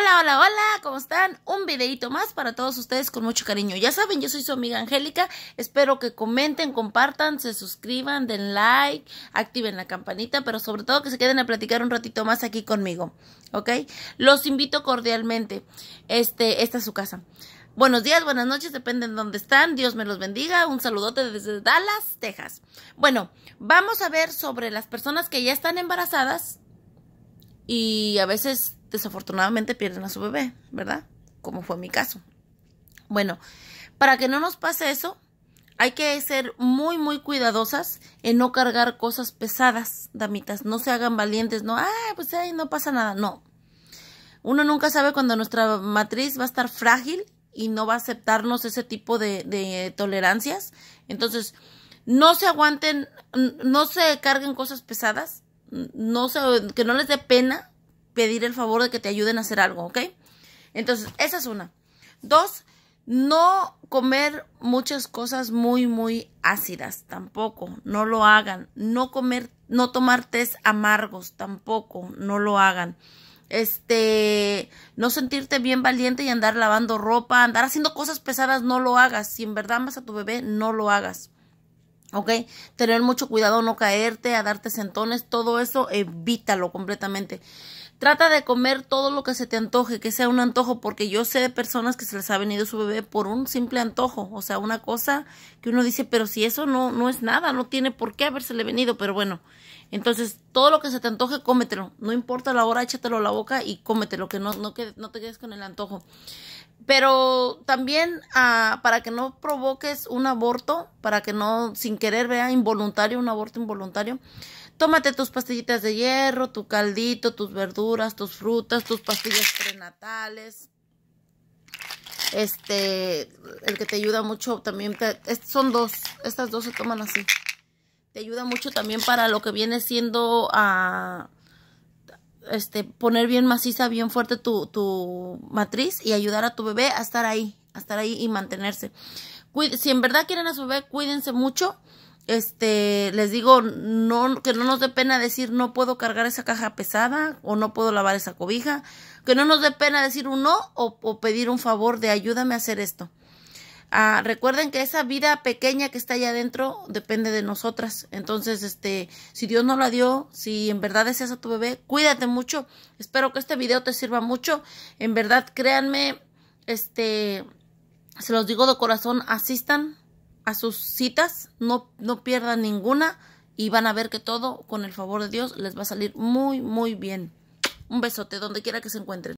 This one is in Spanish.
Hola, hola, hola, ¿cómo están? Un videito más para todos ustedes con mucho cariño. Ya saben, yo soy su amiga Angélica. Espero que comenten, compartan, se suscriban, den like, activen la campanita, pero sobre todo que se queden a platicar un ratito más aquí conmigo, ¿ok? Los invito cordialmente. Este, esta es su casa. Buenos días, buenas noches, depende de dónde están. Dios me los bendiga. Un saludote desde Dallas, Texas. Bueno, vamos a ver sobre las personas que ya están embarazadas y a veces desafortunadamente pierden a su bebé, ¿verdad? Como fue mi caso. Bueno, para que no nos pase eso, hay que ser muy, muy cuidadosas en no cargar cosas pesadas, damitas. No se hagan valientes, no, ah, pues ahí no pasa nada. No. Uno nunca sabe cuando nuestra matriz va a estar frágil y no va a aceptarnos ese tipo de, tolerancias. Entonces, no se aguanten, no se carguen cosas pesadas, no se, que no les dé pena pedir el favor de que te ayuden a hacer algo, ¿ok? Entonces, esa es una. Dos, no comer muchas cosas muy, muy ácidas, tampoco, no lo hagan. No comer, no tomar tés amargos, tampoco, no lo hagan. Este, no sentirte bien valiente y andar lavando ropa, andar haciendo cosas pesadas, no lo hagas. Si en verdad amas a tu bebé, no lo hagas. ¿ok? Tener mucho cuidado, no caerte, a darte sentones, todo eso, evítalo completamente. Trata de comer todo lo que se te antoje, que sea un antojo, porque yo sé de personas que se les ha venido su bebé por un simple antojo, o sea, una cosa que uno dice, pero si eso no, no es nada, no tiene por qué habérsele venido, pero bueno, entonces todo lo que se te antoje, cómetelo, no importa la hora, échatelo a la boca y cómetelo, que no, no, que, no te quedes con el antojo pero también ah, para que no provoques un aborto, para que no, sin querer, vea involuntario, un aborto involuntario, tómate tus pastillitas de hierro, tu caldito, tus verduras, tus frutas, tus pastillas prenatales. Este, el que te ayuda mucho también, son dos, estas dos se toman así. Te ayuda mucho también para lo que viene siendo a... Ah, este, poner bien maciza, bien fuerte tu, matriz y ayudar a tu bebé a estar ahí, a estar ahí y mantenerse. si en verdad quieren a su bebé, cuídense mucho. Este, les digo, no, que no nos dé pena decir no puedo cargar esa caja pesada o no puedo lavar esa cobija. Que no nos dé pena decir un no o pedir un favor de ayúdame a hacer esto. Ah, recuerden que esa vida pequeña que está allá adentro depende de nosotras. Entonces, este, si Dios no la dio, si en verdad deseas a tu bebé, cuídate mucho. Espero que este video te sirva mucho. En verdad, créanme, este, se los digo de corazón, asistan a sus citas, no, no pierdan ninguna y van a ver que todo, con el favor de Dios, les va a salir muy, muy bien. Un besote donde quiera que se encuentren.